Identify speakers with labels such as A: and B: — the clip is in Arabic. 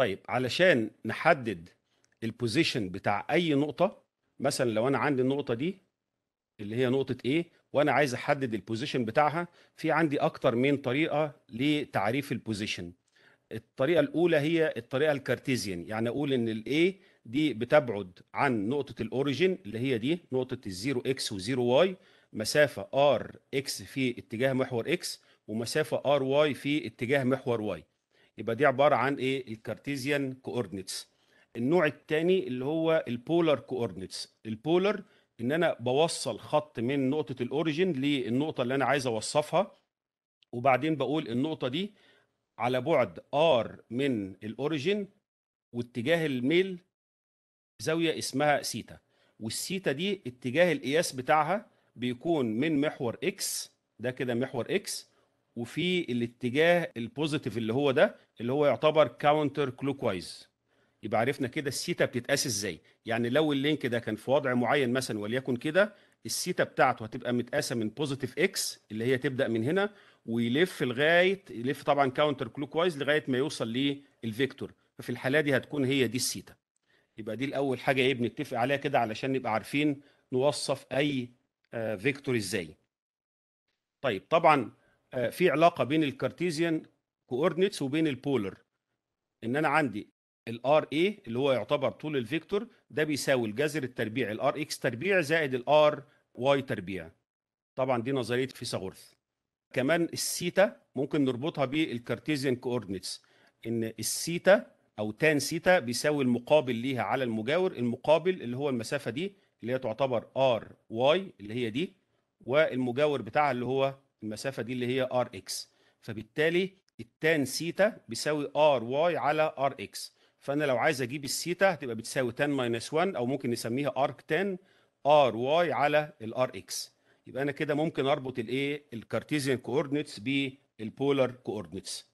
A: طيب علشان نحدد البوزيشن بتاع اي نقطه مثلا لو انا عندي النقطه دي اللي هي نقطه ايه وانا عايز احدد البوزيشن بتاعها في عندي اكتر من طريقه لتعريف البوزيشن الطريقه الاولى هي الطريقه الكارتيزيان يعني اقول ان الاي دي بتبعد عن نقطه الاوريجين اللي هي دي نقطه الزيرو اكس وزيرو واي مسافه ار اكس في اتجاه محور اكس ومسافه ار واي في اتجاه محور واي يبقى دي عباره عن ايه الكارتيزيان كوردينتس النوع الثاني اللي هو البولر كوردينتس البولر ان انا بوصل خط من نقطه الاوريجين للنقطه اللي انا عايز اوصفها وبعدين بقول النقطه دي على بعد ار من الاوريجين واتجاه الميل زاويه اسمها سيتا والسيتا دي اتجاه القياس بتاعها بيكون من محور اكس ده كده محور اكس وفي الاتجاه البوزيتيف اللي هو ده اللي هو يعتبر كاونتر كلوك وايز يبقى عرفنا كده السيتا بتتقاس ازاي يعني لو اللينك ده كان في وضع معين مثلا وليكن كده السيتا بتاعته هتبقى متقاسه من بوزيتيف اكس اللي هي تبدا من هنا ويلف لغايه يلف طبعا كاونتر كلوك وايز لغايه ما يوصل للفيكتور ففي الحاله دي هتكون هي دي السيتا يبقى دي الاول حاجه ايه بنتفق عليها كده علشان نبقى عارفين نوصف اي آه، فيكتور ازاي طيب طبعا آه، في علاقه بين الكارتيزيان كوردينيتس وبين البولر ان انا عندي الار اي اللي هو يعتبر طول الفيكتور ده بيساوي الجذر التربيعي الار اكس تربيع زائد الار واي تربيع طبعا دي نظريه فيثاغورس كمان السيتا ممكن نربطها بالكارتيزيان كوردينيتس ان السيتا او تان سيتا بيساوي المقابل ليها على المجاور المقابل اللي هو المسافه دي اللي هي تعتبر ار واي اللي هي دي والمجاور بتاعها اللي هو المسافه دي اللي هي ار اكس فبالتالي التان سيتا بيساوي ار واي على ار اكس فانا لو عايز اجيب السيتا هتبقى بتساوي تان ماينس 1 او ممكن نسميها ارك تان ار واي على الار اكس يبقى انا كده ممكن اربط الايه الكارتيزيان كوردينيتس بالبولار كوردينيتس